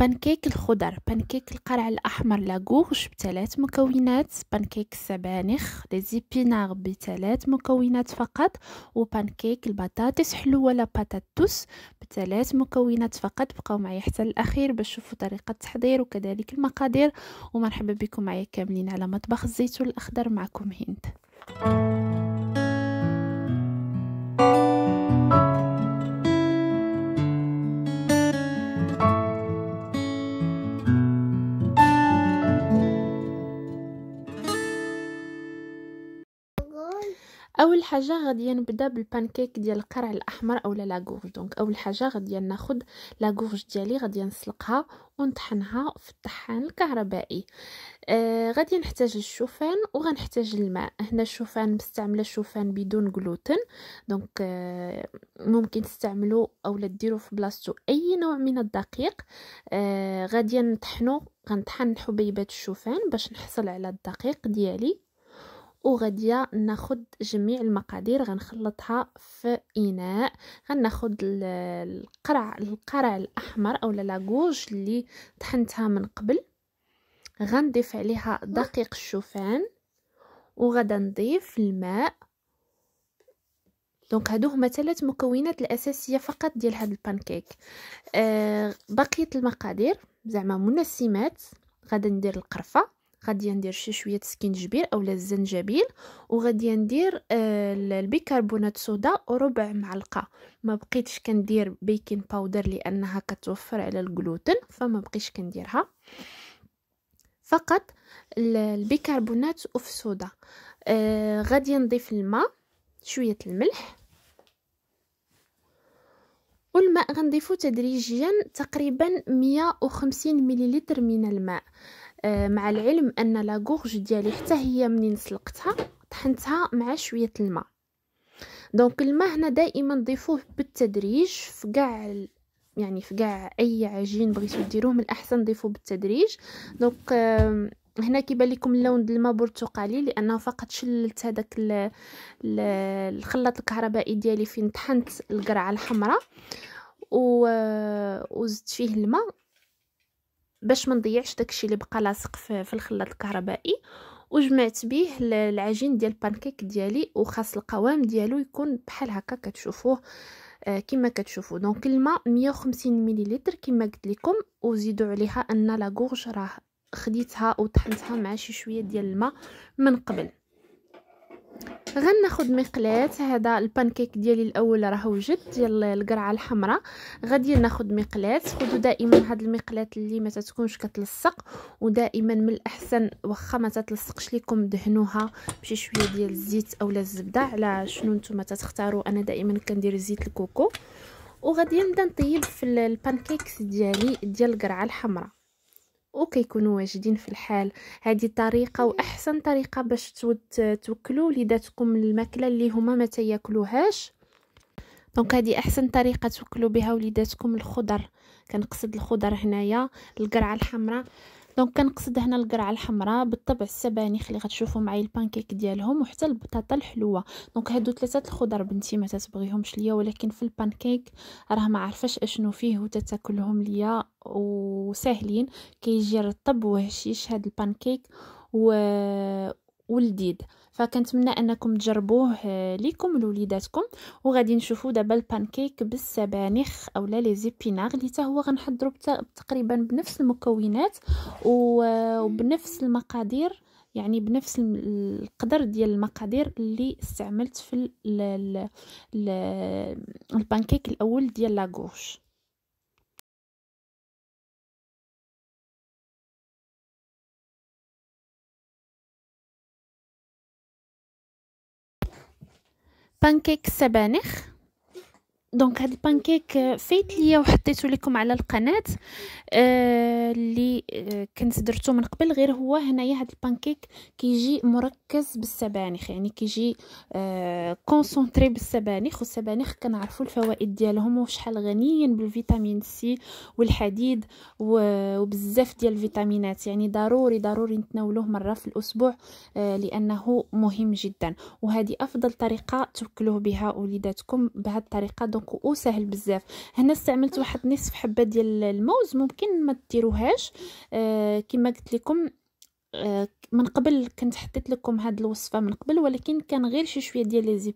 بانكيك الخضر بانكيك القرع الأحمر لاغورج بثلاث مكونات بانكيك السبانخ ليزيبينار بثلاث مكونات فقط وبانكيك البطاطس حلوة لا باتاتوس بثلاث مكونات فقط بقاو معايا حتى الأخير باش تشوفوا طريقة التحضير وكذلك المقادير ومرحبا بكم معايا كاملين على مطبخ الزيتون الأخضر معكم هند حاجه غادي نبدا بالبانكيك ديال القرع الاحمر اولا لاغورج دونك اول حاجه غادي ناخذ لاغورج ديالي غادي نسلقها ونطحنها في الطحان الكهربائي آه غادي نحتاج الشوفان وغنحتاج الماء هنا الشوفان مستعمله الشوفان بدون غلوتين دونك آه ممكن تستعملوا اولا ديروا في بلاصتو اي نوع من الدقيق آه غادي نطحنو غنطحن حبيبات الشوفان باش نحصل على الدقيق ديالي وغادية ناخد جميع المقادير غنخلطها في اناء غناخد القرع القرع الاحمر او لاكوج اللي طحنتها من قبل غنضيف عليها دقيق الشوفان وغادا نضيف الماء دونك هادو هما ثلاث مكونات الاساسيه فقط ديال هاد البانكيك آه بقيه المقادير زعما منسمات غادا ندير القرفه غادي ندير شي شويه السكينجبير اولا الزنجبيل وغادي ندير آه، البيكربونات صودا ربع معلقه ما بقيتش كندير بيكين باودر لانها كتوفر على الجلوتين فما بقيتش كنديرها فقط البيكربونات اوف صودا آه غادي نضيف الماء شويه الملح والماء غنضيفو تدريجيا تقريبا 150 مليلتر من الماء آه، مع العلم ان لاغورج ديالي حتى هي منين سلقتها طحنتها مع شويه الماء دونك الماء هنا دائما ضيفوه بالتدريج في كاع يعني في كاع اي عجين بغيتو ديروه من الاحسن ضيفوه بالتدريج دونك آه، هنا كيبان لكم اللون ديال الماء برتقالي لانه فقط شللت هذاك الخلاط الكهربائي ديالي فين طحنت القرعه الحمراء آه، وزدت فيه الماء باش ما نضيعش داكشي اللي بقى لاصق في, في الخلاط الكهربائي وجمعت به العجين ديال البانكيك ديالي وخاص القوام ديالو يكون بحال هكا كتشوفوه آه، كما كتشوفوا دونك الماء 150 مليلتر كما قلت لكم وزيدوا عليها ان لا غورج راه خديتها وطحنتها مع شي شويه ديال الماء من قبل غناخد مقلات هذا البانكيك ديالي الاول راه وجد ديال القرعه الحمراء غادي ناخد مقلات خذوا دائما هاد المقلات اللي ما تتكونش كتلصق ودائما من الاحسن واخا ما تتلصقش لكم دهنوها بشي شويه ديال الزيت اولا الزبده على شنو نتوما تختاروا انا دائما كندير زيت الكوكو وغادي نبدا نطيب في البانكيكس ديالي ديال القرعه الحمراء وكيكونوا واجدين في الحال هذه طريقه واحسن طريقه باش توكلوا وليداتكم الماكله اللي هما ما تياكلوهاش دونك هذه احسن طريقه توكلوا بها وليداتكم الخضر كنقصد الخضر هنايا القرعه الحمراء دونك كنقصد هنا القرعه الحمراء بالطبع السبانخ اللي غتشوفوا معايا البانكيك ديالهم وحتى البطاطا الحلوه دونك هادو ثلاثه الخضر بنتي ما تتبغيهمش ليا ولكن في البانكيك راه ما عارفاش اشنو فيه وتتاكلهم ليا وساهلين كيجي رطب وهشيش هاد البانكيك و ولذيذ فكنتمنى انكم تجربوه آه، ليكم لوليداتكم وغادي نشوفوا دابا البانكيك بالسبانخ اولا لي زيبيناغ اللي حتى هو غنحضروا تقريبا بنفس المكونات آه، وبنفس المقادير يعني بنفس القدر ديال المقادير اللي استعملت في البانكيك الاول ديال لاغوش بانكيك سبانخ دونك هاد البانكيك آه، فايت ليا وحطيته لكم على القناه آه، اللي آه، كنت درته من قبل غير هو هنايا هاد البانكيك كيجي مركز بالسبانخ يعني كيجي آه كونسونطري بالسبانخ والسبانخ كنعرفوا الفوائد ديالهم وشحال غنيين بالفيتامين سي والحديد وبزاف ديال الفيتامينات يعني ضروري ضروري نتناولوه مره في الاسبوع آه لانه مهم جدا وهذه افضل طريقه توكلوه بها وليداتكم بهاد الطريقه دونك كيكو وسهل بزاف هنا استعملت واحد نصف حبه ديال الموز ممكن ما ديروهاش آه، كما قلت لكم آه، من قبل كنت حطيت لكم هاد الوصفه من قبل ولكن كان غير شي شويه ديال لي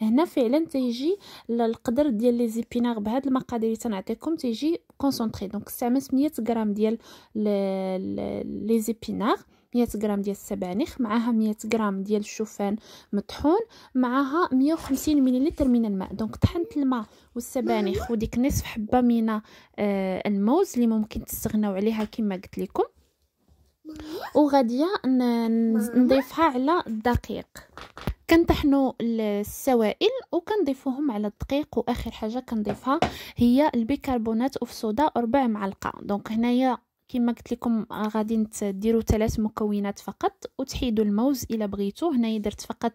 هنا فعلا تيجي القدر ديال لي زيبيناغ بهاد المقادير اللي تنعطيكم تيجي كونسونطري دونك استعملت 100 غرام ديال لي مية غرام ديال السبانخ معاها مية غرام ديال الشوفان مطحون معاها وخمسين مليلتر من الماء دونك طحنت الماء والسبانخ وديك نصف حبه من آه، الموز اللي ممكن تستغناو عليها كما قلت لكم وغاديه نضيفها على الدقيق كنطحنوا السوائل وكنضيفوهم على الدقيق واخر حاجه كنضيفها هي البيكربونات اوف صودا ربع معلقه دونك هنايا كما قلت لكم آه، غادي ديروا ثلاث مكونات فقط وتحيدوا الموز الا بغيتو هنايا درت فقط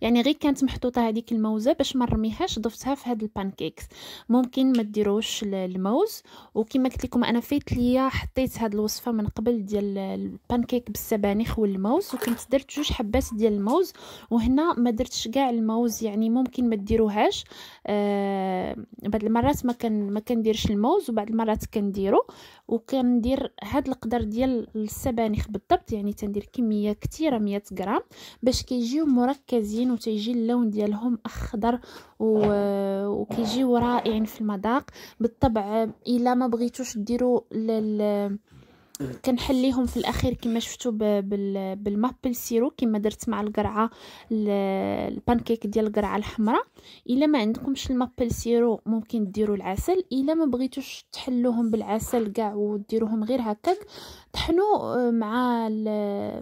يعني غير كانت محطوطه هذيك الموزه باش ما نرميهاش ضفتها في هاد البانكيكس ممكن ما ديروش الموز وكما قلت لكم انا فايت ليا حطيت هاد الوصفه من قبل ديال البانكيك بالسبانخ والموز وكنت درت جوج حبات ديال الموز وهنا ما درتش كاع الموز يعني ممكن ما ديروهاش آه بعض المرات ما كان ما كنديرش الموز وبعض المرات كنديرو وكندير هاد القدر ديال السبانخ بالضبط يعني تندير كميه كثيره 100 غرام باش كيجيو مركزين وتيجي اللون ديالهم اخضر وكيجيو رائعين في المذاق بالطبع الا ما بغيتوش ديروا كنحليهم في الاخير كما شفتوا بالمابل سيرو كما درت مع القرعه البانكيك ديال القرعه الحمراء الا ما عندكمش المابل سيرو ممكن ديروا العسل الا ما بغيتوش تحلوهم بالعسل كاع وديروهم غير هكاك طحنوا آه، مع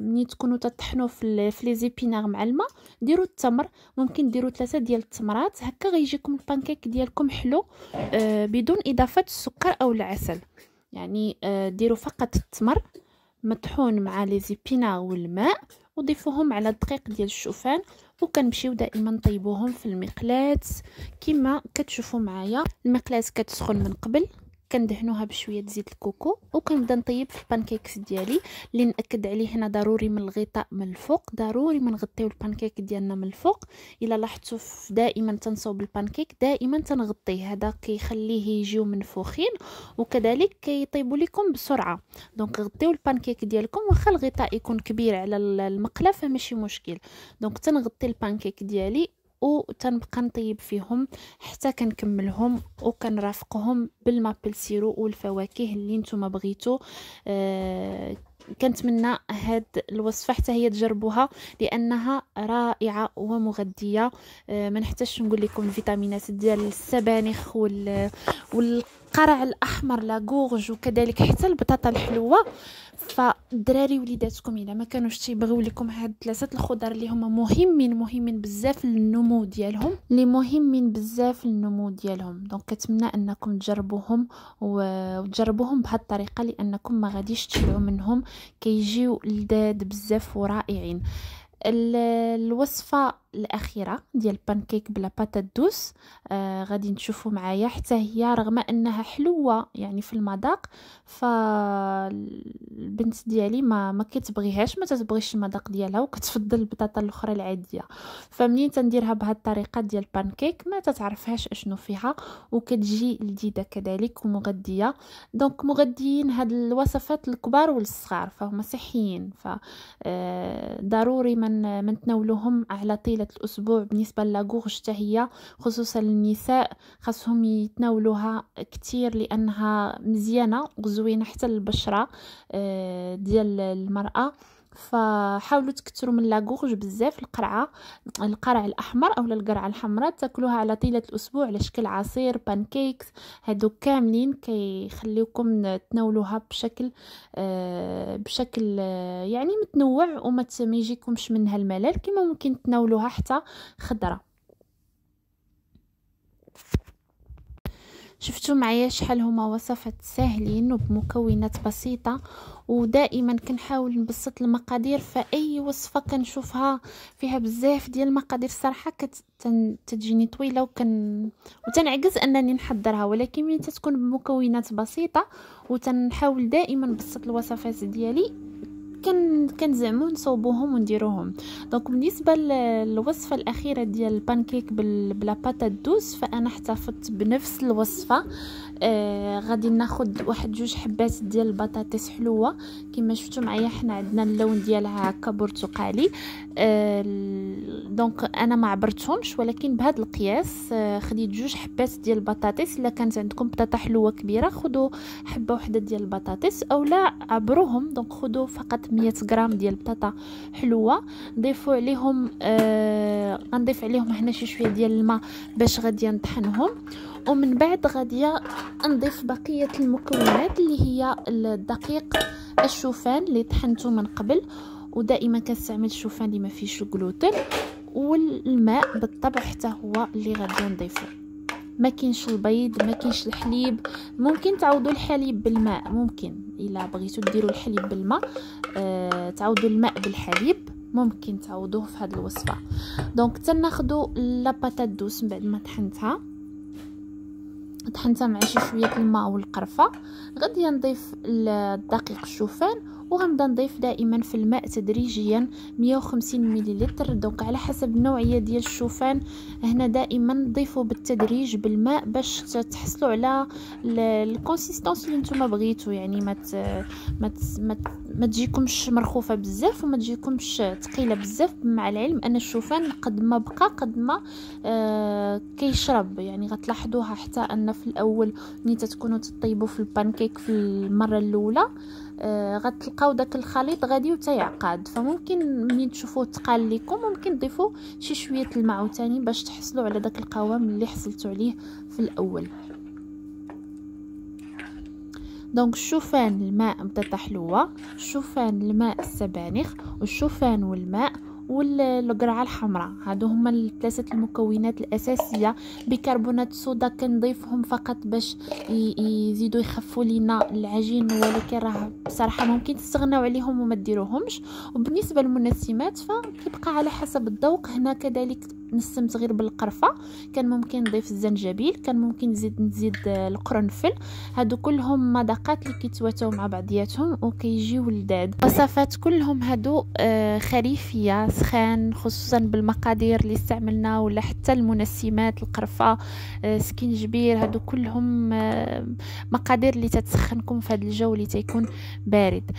ملي تكونوا تطحنوا في لي زيبينار مع الماء ديروا التمر ممكن ديروا ثلاثه ديال التمرات هكا غيجيكم البانكيك ديالكم حلو آه، بدون اضافه السكر او العسل يعني آه، ديروا فقط التمر مطحون مع لي زيبينا والماء وضيفوهم على الدقيق ديال الشوفان وكنمشيو دائما نطيبوهم في المقلاة كما كتشوفوا معايا المقلاة كتسخن من قبل كندهنوها بشويه زيت الكوكو وكنبدا نطيب في البانكيكس ديالي اللي ناكد عليه هنا ضروري من الغطاء من الفوق ضروري ما نغطيو البانكيك ديالنا من الفوق الا لاحظتوا دائما تنصوب البانكيك دائما تنغطيه هذا كيخليه يجيو منفوخين وكذلك كيطيبوا لكم بسرعه دونك غطيو البانكيك ديالكم واخا الغطاء يكون كبير على المقله فماشي مشكل دونك تنغطي البانكيك ديالي وتنبقى نطيب فيهم حتى كنكملهم وكنرافقهم بالمابل سيرو والفواكه اللي نتوما بغيتو آه كنتمنى هاد الوصفه حتى هي تجربوها لانها رائعه ومغذيه آه ما نحتاجش نقول لكم الفيتامينات ديال السبانخ وال وال القرع الاحمر لا وكذلك حتى البطاطا الحلوه فالدراري وليداتكم الا ما كانوش تيبغيو لكم هاد ثلاثه الخضر اللي هما مهمين مهمين بزاف للنمو ديالهم اللي مهمين بزاف للنمو ديالهم دونك كنتمنى انكم تجربوهم وتجربوهم بهاد الطريقه لانكم ما غاديش تشبعوا منهم كيجيو لذاد بزاف ورائعين الوصفه الاخيره ديال بانكيك بلا باتات دوس آه غادي تشوفوا معايا حتى هي رغم انها حلوه يعني في المذاق فالبنت ديالي ما ما كتبغيهاش ما تتبغيش المذاق ديالها وكتفضل البطاطا الاخرى العاديه فمنين تنديرها بهذه الطريقه ديال بانكيك ما تتعرفهاش اشنو فيها وكتجي لذيذه كذلك ومغذيه دونك مغذيين هاد الوصفات الكبار والصغار فهم صحيين ف آه، ضروري من من تناولوهم على طيله وجبة الأسبوع بالنسبة لاغورج هي خصوصا النساء خاصهم يتناولوها كتير لأنها مزيانة وزوينة حتى للبشره آه، ديال المرأة فحاولوا تكثروا من لاغورج بزاف القرعه القرع الاحمر اولا القرعه الحمراء تاكلوها على طيله الاسبوع على شكل عصير بانكيكس هادو كاملين كيخليوكم تناولوها بشكل آه بشكل آه يعني متنوع وما يجيكمش منها الملل كما ممكن تناولوها حتى خضره شفتوا معايا شحال هما وصفات ساهلين وبمكونات بسيطه ودائما كنحاول نبسط المقادير فاي وصفه كنشوفها فيها بزاف ديال المقادير صراحه كتجيني طويله وكن وتنعجز انني نحضرها ولكن ملي تتكون بمكونات بسيطه وتنحاول دائما نبسط الوصفات ديالي كن كنزعمو نصوبوهم ونديروهم دونك بالنسبه للوصفه الاخيره ديال البانكيك بلا باتا دوز فانا احتفظت بنفس الوصفه آه غادي ناخد واحد جوج حبات ديال البطاطس حلوه كما شفتوا معايا حنا عندنا اللون ديالها هكا برتقالي آه دونك انا ما عبرتهمش ولكن بهذا القياس آه خديت جوج حبات ديال البطاطس الا كانت عندكم بطاطا حلوه كبيره خذوا حبه وحده ديال البطاطس اولا عبروهم دونك خذوا فقط 300 غرام ديال البطاطا حلوه نضيفوا عليهم آه غنضيف عليهم هنا شي شويه ديال الماء باش غادي نطحنهم ومن بعد غادي نضيف بقيه المكونات اللي هي الدقيق الشوفان اللي طحنته من قبل ودائما كنستعمل الشوفان اللي ما فيهش الجلوتين والماء بالطبع حتى هو اللي غادي نضيفه ما كاينش البيض ما كاينش الحليب ممكن تعوضوا الحليب بالماء ممكن الا بغيتو ديروا الحليب بالماء آه تعوضوا الماء بالحليب ممكن تعوضوه في هذه الوصفه دونك حتى ناخذوا لاباطات دوس من بعد ما طحنتها طحنتها مع شي شويه الماء والقرفه غادي نضيف الدقيق الشوفان وغنبدا نضيف دائما في الماء تدريجيا 150 مليلتر دونك على حسب النوعيه ديال الشوفان هنا دائما ضيفوا بالتدريج بالماء باش تحصلوا على الكونسيستونس اللي نتوما بغيتو يعني ما ت... ما ت... ما, ت... ما تجيكمش مرخوفه بزاف وما تجيكمش ثقيله بزاف مع العلم ان الشوفان قد ما بقى قد ما آه كيشرب يعني غتلاحظوها حتى ان في الاول ملي تكونوا تطيبوا في البانكيك في المره الاولى آه آه غتلقاو داك الخليط غادي وتيعقد فممكن ملي تشوفوه تقال لكم ممكن تضيفوا شي شويه الماء عاوتاني باش تحصلوا على داك القوام اللي حصلتوا عليه في الاول دونك الشوفان الماء بدا حلوه الشوفان الماء السبانخ والشوفان والماء والقرعه الحمراء هادو هما ثلاثة المكونات الاساسيه بيكربونات الصودا كنضيفهم فقط باش يزيدوا يخفوا لينا العجين ولكن راه بصراحه ممكن تستغناو عليهم وما ديروهمش وبالنسبه للمنسمات فكيبقى على حسب الذوق هنا كذلك نسمت غير بالقرفه كان ممكن نضيف الزنجبيل كان ممكن نزيد نزيد القرنفل هادو كلهم مذاقات اللي كيتواتاو مع بعضياتهم وكيجيو لذاد وصفات كلهم هادو آه، خريفيه سخان خصوصا بالمقادير اللي استعملنا ولا حتى المنسمات القرفه آه، سكينجبير هادو كلهم آه، مقادير اللي تتسخنكم في هذا الجو اللي تيكون بارد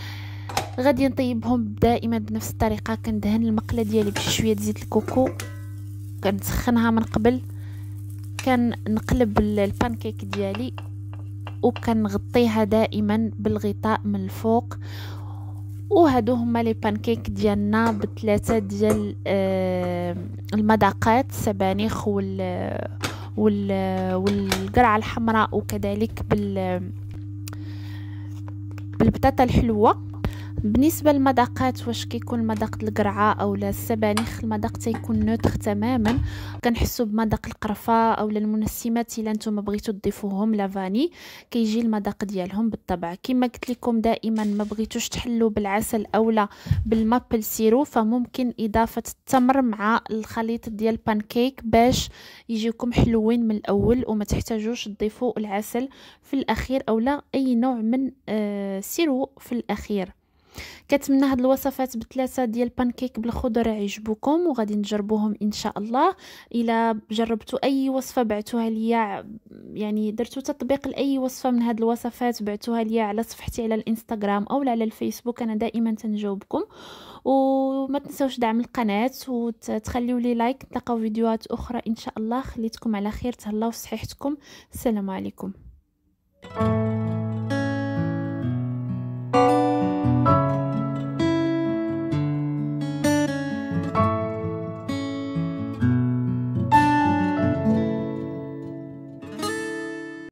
غادي نطيبهم دائما بنفس الطريقه كندهن المقله ديالي بشويه زيت الكوكو كنسخنها من قبل كنقلب البانكيك ديالي وكنغطيها دائما بالغطاء من الفوق وهادو هما لي بانكيك ديالنا بثلاثه ديال آه المذاقات السبانخ وال وال والقرعه الحمراء وكذلك بال بالبطاطا الحلوه بالنسبه للمذاقات واش كيكون مذاق القرعه او السبانخ المذاق تيكون نوتر تماما كنحسوا بمذاق القرفه او المنسمات الا نتوما بغيتو تضيفوهم لافاني كيجي المذاق ديالهم بالطبع كما قلت لكم دائما ما بغيتوش تحلوا بالعسل اولا بالمابل سيرو فممكن اضافه التمر مع الخليط ديال البانكيك باش يجيكم حلوين من الاول وما تحتاجوش تضيفوا العسل في الاخير اولا اي نوع من آه سيرو في الاخير كنتمنى هاد الوصفات بثلاثه ديال بانكيك بالخضر يعجبوكم وغادي نجربوهم ان شاء الله الا جربتوا اي وصفه بعتوها ليا يعني درتوا تطبيق لاي وصفه من هاد الوصفات بعتوها ليا على صفحتي على الانستغرام او على الفيسبوك انا دائما تنجاوبكم وما تنساوش دعم القناه وتخليوا لي لايك تلقاو فيديوهات اخرى ان شاء الله خليتكم على خير تهلاو في صحيحتكم السلام عليكم thank you